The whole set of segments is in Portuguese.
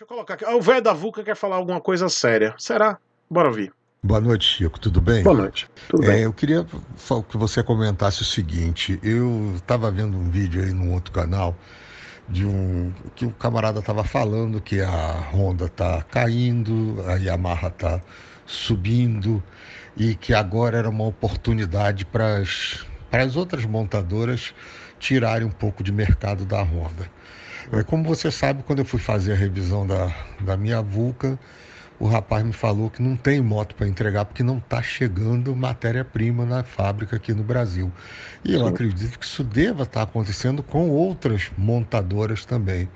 Deixa eu colocar aqui. Ah, o velho da VUCA quer falar alguma coisa séria. Será? Bora ouvir. Boa noite, Chico. Tudo bem? Boa noite. Tudo bem. É, eu queria que você comentasse o seguinte. Eu estava vendo um vídeo aí num outro canal de um que o camarada estava falando que a Honda está caindo, a Yamaha está subindo e que agora era uma oportunidade para as outras montadoras tirarem um pouco de mercado da Honda. É, como você sabe, quando eu fui fazer a revisão da, da minha vulca, o rapaz me falou que não tem moto para entregar porque não está chegando matéria-prima na fábrica aqui no Brasil. E eu acredito que isso deva estar tá acontecendo com outras montadoras também.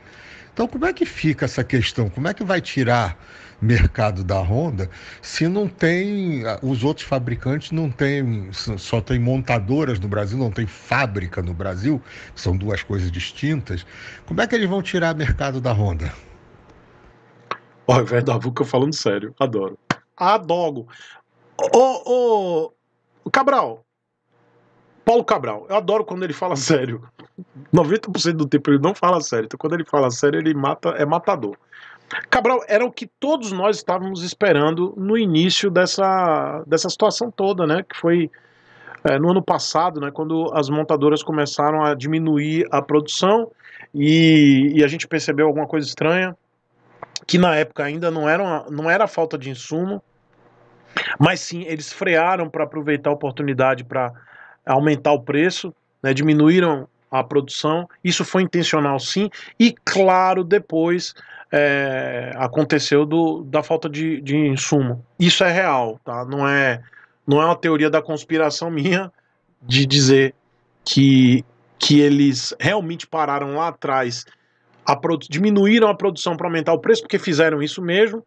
Então, como é que fica essa questão? Como é que vai tirar mercado da Honda, se não tem os outros fabricantes não tem, só tem montadoras no Brasil, não tem fábrica no Brasil, são duas coisas distintas. Como é que eles vão tirar mercado da Honda? Olha, velho da Vuca falando sério, adoro. Adoro. o ô, Cabral, Paulo Cabral, eu adoro quando ele fala sério. 90% do tempo ele não fala sério. Então quando ele fala sério, ele mata, é matador. Cabral, era o que todos nós estávamos esperando no início dessa, dessa situação toda, né? Que foi é, no ano passado, né, quando as montadoras começaram a diminuir a produção e, e, a gente percebeu alguma coisa estranha, que na época ainda não era, uma, não era falta de insumo, mas sim eles frearam para aproveitar a oportunidade para aumentar o preço, né, diminuíram a produção, isso foi intencional sim, e claro, depois é, aconteceu do, da falta de, de insumo. Isso é real, tá? Não é, não é uma teoria da conspiração minha de dizer que, que eles realmente pararam lá atrás, a diminuíram a produção para aumentar o preço, porque fizeram isso mesmo.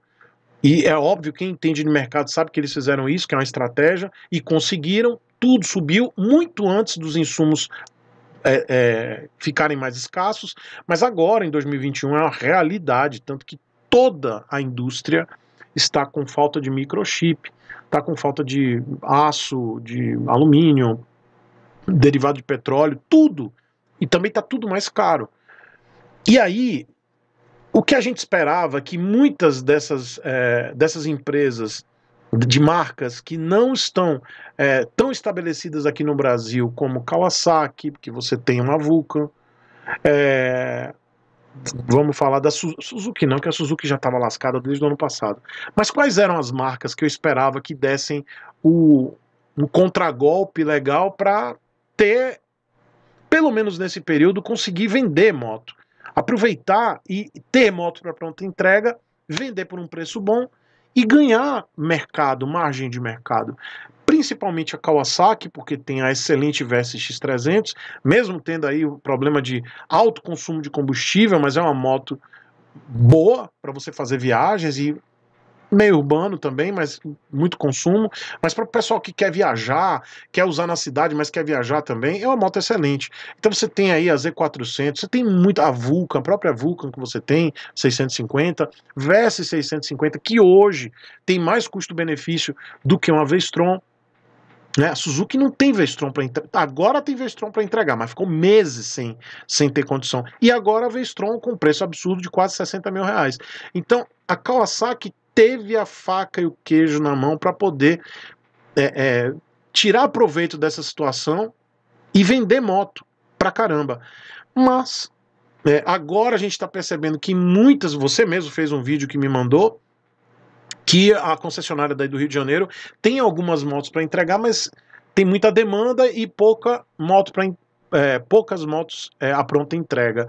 E é óbvio, quem entende de mercado sabe que eles fizeram isso, que é uma estratégia, e conseguiram, tudo subiu muito antes dos insumos é, é, ficarem mais escassos, mas agora em 2021 é uma realidade, tanto que toda a indústria está com falta de microchip, está com falta de aço, de alumínio, derivado de petróleo, tudo. E também está tudo mais caro. E aí, o que a gente esperava que muitas dessas, é, dessas empresas de marcas que não estão é, tão estabelecidas aqui no Brasil, como Kawasaki, que você tem uma Vulcan. É, vamos falar da Suzuki, não, que a Suzuki já estava lascada desde o ano passado. Mas quais eram as marcas que eu esperava que dessem o, um contragolpe legal para ter, pelo menos nesse período, conseguir vender moto? Aproveitar e ter moto para pronta entrega, vender por um preço bom e ganhar mercado, margem de mercado. Principalmente a Kawasaki, porque tem a excelente x 300 mesmo tendo aí o problema de alto consumo de combustível, mas é uma moto boa para você fazer viagens e meio urbano também, mas muito consumo. Mas para o pessoal que quer viajar, quer usar na cidade, mas quer viajar também, é uma moto excelente. Então você tem aí a Z400, você tem muito a Vulcan, a própria Vulcan que você tem, 650, VS 650, que hoje tem mais custo-benefício do que uma Vestron. Né? A Suzuki não tem Vestron para entregar. Agora tem Vestron para entregar, mas ficou meses sem, sem ter condição. E agora a Vestron com preço absurdo de quase 60 mil reais. Então a Kawasaki teve a faca e o queijo na mão para poder é, é, tirar proveito dessa situação e vender moto pra caramba. Mas é, agora a gente está percebendo que muitas, você mesmo fez um vídeo que me mandou, que a concessionária daí do Rio de Janeiro tem algumas motos para entregar, mas tem muita demanda e pouca moto para é, poucas motos é, a pronta entrega.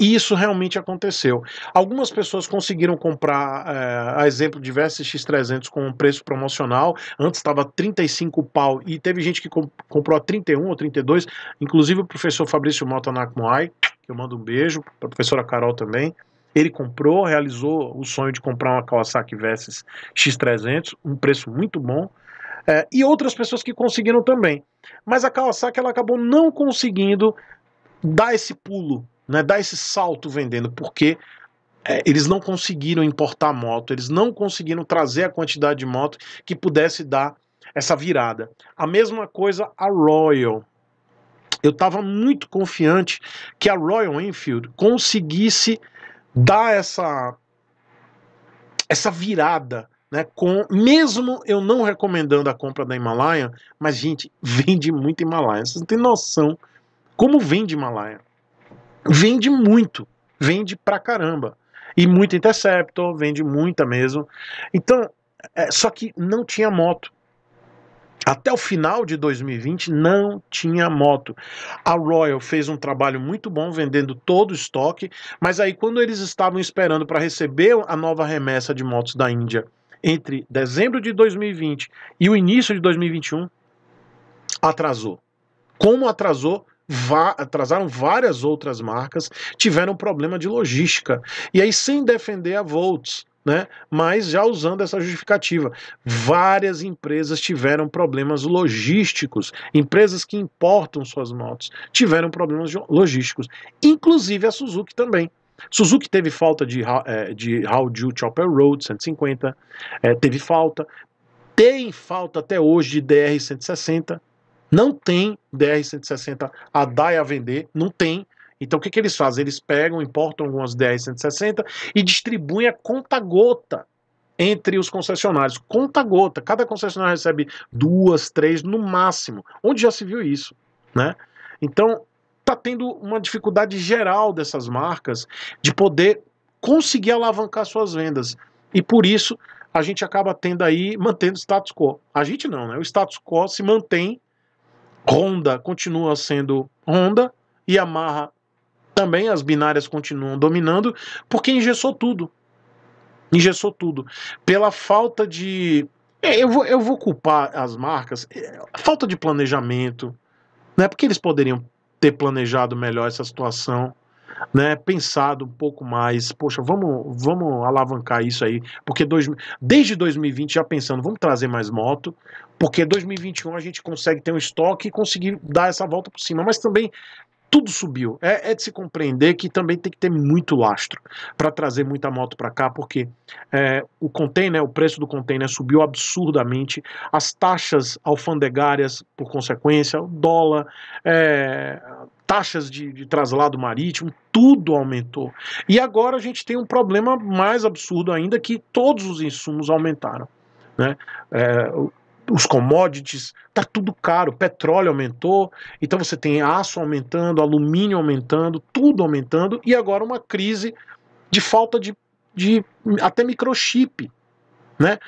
E isso realmente aconteceu. Algumas pessoas conseguiram comprar, é, a exemplo, diversos X300 com um preço promocional. Antes estava 35 pau e teve gente que comp comprou a 31 ou 32, inclusive o professor Fabrício Mota Nakmoai, que eu mando um beijo, para a professora Carol também. Ele comprou, realizou o sonho de comprar uma Kawasaki Versys X300, um preço muito bom. É, e outras pessoas que conseguiram também. Mas a Kawasaki ela acabou não conseguindo dar esse pulo né, dar esse salto vendendo, porque é, eles não conseguiram importar moto, eles não conseguiram trazer a quantidade de moto que pudesse dar essa virada. A mesma coisa a Royal. Eu estava muito confiante que a Royal Enfield conseguisse dar essa essa virada, né? Com mesmo eu não recomendando a compra da Himalaia, mas gente, vende muito Himalaia. Vocês não têm noção como vende Himalaia vende muito, vende pra caramba. E muito Interceptor, vende muita mesmo. Então, é, só que não tinha moto. Até o final de 2020 não tinha moto. A Royal fez um trabalho muito bom vendendo todo o estoque, mas aí quando eles estavam esperando para receber a nova remessa de motos da Índia entre dezembro de 2020 e o início de 2021, atrasou. Como atrasou? atrasaram várias outras marcas, tiveram problema de logística. E aí, sem defender a Volts, né? Mas já usando essa justificativa, várias empresas tiveram problemas logísticos, empresas que importam suas motos tiveram problemas logísticos, inclusive a Suzuki também. Suzuki teve falta de, eh, de How Do Chopper Road 150, eh, teve falta, tem falta até hoje de DR 160, não tem DR-160 a dar e a vender, não tem. Então o que, que eles fazem? Eles pegam, importam algumas DR-160 e distribuem a conta-gota entre os concessionários. Conta-gota. Cada concessionário recebe duas, três no máximo. Onde já se viu isso? Né? Então está tendo uma dificuldade geral dessas marcas de poder conseguir alavancar suas vendas. E por isso a gente acaba tendo aí, mantendo o status quo. A gente não, né? O status quo se mantém Honda continua sendo Honda e Yamaha também, as binárias continuam dominando, porque engessou tudo. Engessou tudo. Pela falta de. É, eu vou, eu vou culpar as marcas, é, falta de planejamento, né? Porque eles poderiam ter planejado melhor essa situação né, pensado um pouco mais, poxa, vamos, vamos alavancar isso aí, porque dois, desde 2020 já pensando, vamos trazer mais moto, porque 2021 a gente consegue ter um estoque e conseguir dar essa volta por cima, mas também tudo subiu. É, é, de se compreender que também tem que ter muito lastro para trazer muita moto para cá, porque é, o container, o preço do container subiu absurdamente, as taxas alfandegárias, por consequência, o dólar, é, taxas de, de, traslado marítimo, tudo aumentou. E agora a gente tem um problema mais absurdo ainda que todos os insumos aumentaram. Né? É, os commodities, tá tudo caro, petróleo aumentou, então você tem aço aumentando, alumínio aumentando, tudo aumentando, e agora uma crise de falta de, de até microchip, né?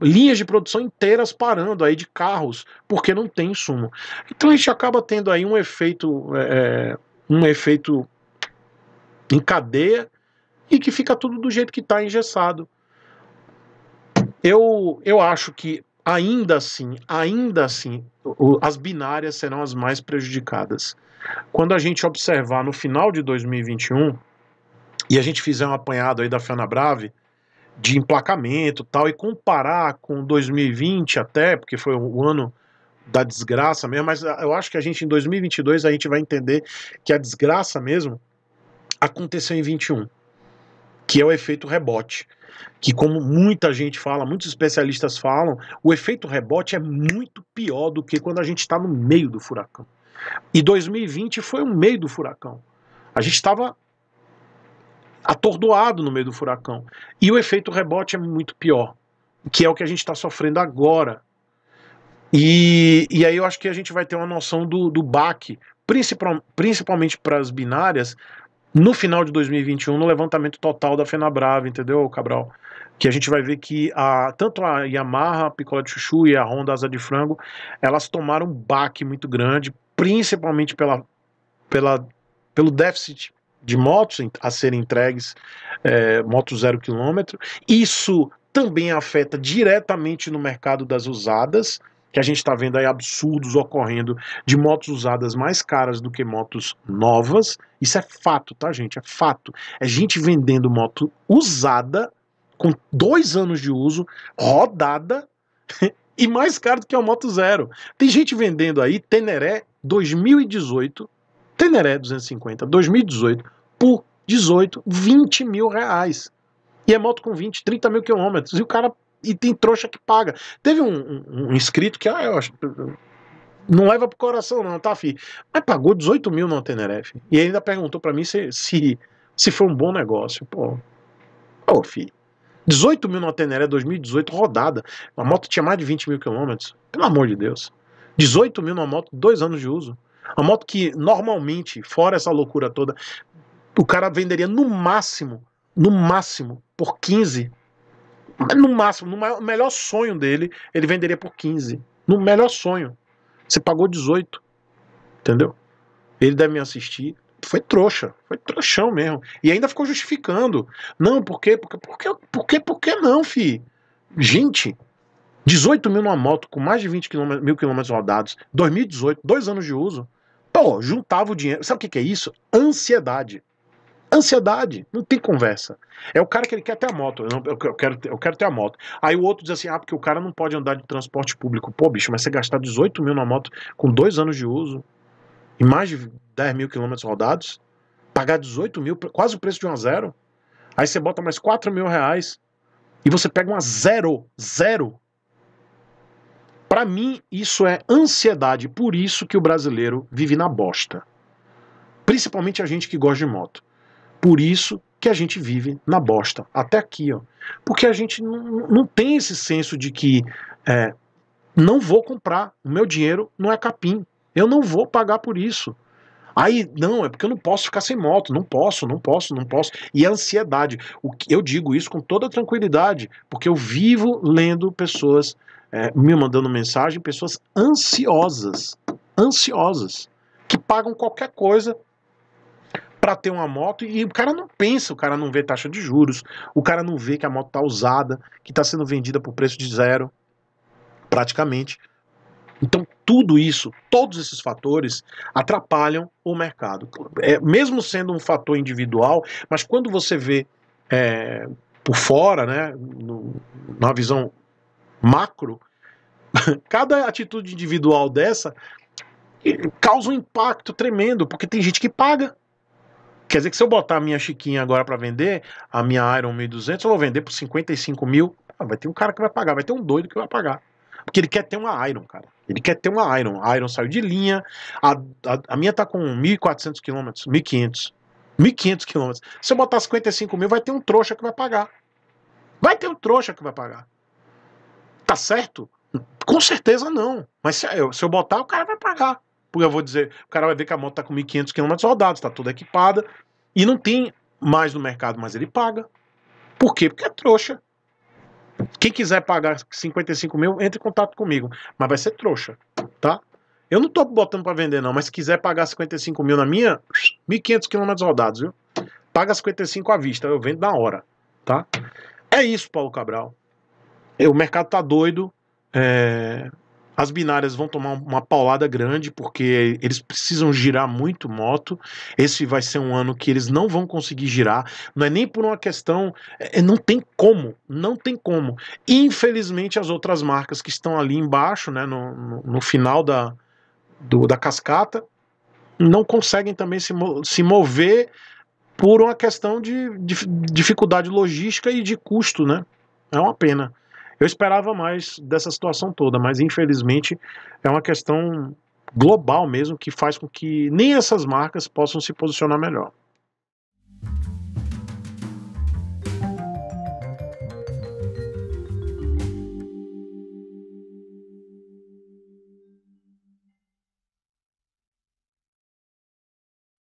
Linhas de produção inteiras parando aí de carros, porque não tem insumo. Então a gente acaba tendo aí um efeito, é, é um efeito em cadeia e que fica tudo do jeito que está engessado. Eu, eu acho que ainda assim, ainda assim, as binárias serão as mais prejudicadas. Quando a gente observar no final de 2021 e a gente fizer um apanhado aí da Brave de emplacamento tal e comparar com 2020 até, porque foi o ano da desgraça mesmo, mas ah, eu acho que a gente em 2022 a gente vai entender que a desgraça mesmo aconteceu em 21 que é o efeito rebote. Que, como muita gente fala, muitos especialistas falam, o efeito rebote é muito pior do que quando a gente está no meio do furacão. E 2020 foi o meio do furacão. A gente estava atordoado no meio do furacão. E o efeito rebote é muito pior, que é o que a gente está sofrendo agora. E, e aí eu acho que a gente vai ter uma noção do, do baque, principalmente para as binárias, no final de 2021 no levantamento total da FenaBrave, entendeu, Cabral? Que a gente vai ver que a, tanto a Yamaha, a Picola de Chuchu e a Honda Asa de Frango, elas tomaram um baque muito grande, principalmente pela, pela, pelo déficit de motos a serem entregues, é, motos zero quilômetro. Isso também afeta diretamente no mercado das usadas, que a gente está vendo aí absurdos ocorrendo de motos usadas mais caras do que motos novas. Isso é fato, tá, gente? É fato. É gente vendendo moto usada, com dois anos de uso, rodada e mais caro do que a moto zero. Tem gente vendendo aí Teneré 2018, Teneré 250, 2018, por 18, 20 mil reais. E é moto com 20, 30 mil quilômetros. E o cara e tem trouxa que paga. Teve um, um, um inscrito que, ah, eu acho. Não leva pro coração, não, tá, fi? Mas pagou 18 mil na Tenerife. E ainda perguntou para mim se, se, se foi um bom negócio. Pô, pô filho. 18 mil na Tenerife 2018, rodada. A moto tinha mais de 20 mil quilômetros. Pelo amor de Deus. 18 mil numa moto, dois anos de uso. Uma moto que normalmente, fora essa loucura toda, o cara venderia no máximo, no máximo, por 15, no máximo, no maior, melhor sonho dele, ele venderia por 15. No melhor sonho. Você pagou 18. Entendeu? Ele deve me assistir. Foi trouxa, foi trouxão mesmo. E ainda ficou justificando. Não, por quê? Por quê? Por quê? Por quê, por quê não, fi? Gente, 18 mil numa moto com mais de 20 km, mil quilômetros rodados, 2018, dois anos de uso. Pô, juntava o dinheiro. Sabe o que, que é isso? Ansiedade. Ansiedade, não tem conversa. É o cara que ele quer ter a moto. Eu, não, eu, quero, eu quero ter a moto. Aí o outro diz assim: ah, porque o cara não pode andar de transporte público. Pô, bicho, mas você gastar 18 mil na moto com dois anos de uso e mais de 10 mil quilômetros rodados, pagar 18 mil, quase o preço de uma zero. Aí você bota mais 4 mil reais e você pega uma zero, zero. Para mim, isso é ansiedade. Por isso que o brasileiro vive na bosta. Principalmente a gente que gosta de moto. Por isso que a gente vive na bosta, até aqui, ó. Porque a gente não, tem esse senso de que é, não vou comprar, o meu dinheiro não é capim, eu não vou pagar por isso. Aí, não, é porque eu não posso ficar sem moto, não posso, não posso, não posso. E a ansiedade. O que, eu digo isso com toda tranquilidade, porque eu vivo lendo pessoas é, me mandando mensagem, pessoas ansiosas, ansiosas, que pagam qualquer coisa para ter uma moto e o cara não pensa, o cara não vê taxa de juros, o cara não vê que a moto tá usada, que tá sendo vendida por preço de zero, praticamente. Então, tudo isso, todos esses fatores atrapalham o mercado. É, mesmo sendo um fator individual, mas quando você vê é, por fora, né, no, numa visão macro, cada atitude individual dessa causa um impacto tremendo, porque tem gente que paga. Quer dizer que se eu botar a minha Chiquinha agora para vender, a minha Iron 1200, eu vou vender por 55 mil. Ah, vai ter um cara que vai pagar, vai ter um doido que vai pagar. Porque ele quer ter uma Iron, cara. Ele quer ter uma Iron. A Iron saiu de linha. A, a, a minha tá com 1.400 quilômetros, 1.500. 1.500 quilômetros. Se eu botar 55 mil, vai ter um trouxa que vai pagar. Vai ter um trouxa que vai pagar. Tá certo? Com certeza não. Mas se eu, se eu botar, o cara vai pagar. Porque eu vou dizer, o cara vai ver que a moto está com 1.500 km rodados, está toda equipada, e não tem mais no mercado, mas ele paga. Por quê? Porque é trouxa. Quem quiser pagar 55 mil, entre em contato comigo. Mas vai ser trouxa, tá? Eu não tô botando para vender, não, mas se quiser pagar 55 mil na minha, 1.500 km rodados, viu? Paga 55 à vista, eu vendo na hora, tá? É isso, Paulo Cabral. É, o mercado tá doido. É... As binárias vão tomar uma paulada grande, porque eles precisam girar muito moto. Esse vai ser um ano que eles não vão conseguir girar. Não é nem por uma questão. É, é não tem como. Não tem como. Infelizmente, as outras marcas que estão ali embaixo, né, no, no, no final da, do, da cascata, não conseguem também se, se mover por uma questão de, de dificuldade logística e de custo, né? É uma pena. Eu esperava mais dessa situação toda, mas infelizmente é uma questão global mesmo que faz com que nem essas marcas possam se posicionar melhor.